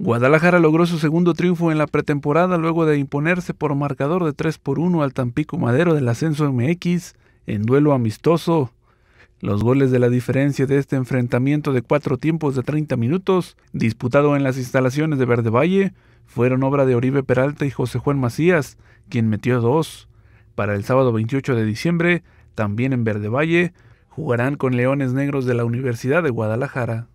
Guadalajara logró su segundo triunfo en la pretemporada luego de imponerse por marcador de 3 por 1 al Tampico Madero del Ascenso MX en duelo amistoso. Los goles de la diferencia de este enfrentamiento de cuatro tiempos de 30 minutos, disputado en las instalaciones de Verde Valle, fueron obra de Oribe Peralta y José Juan Macías, quien metió dos. Para el sábado 28 de diciembre, también en Verde Valle, jugarán con Leones Negros de la Universidad de Guadalajara.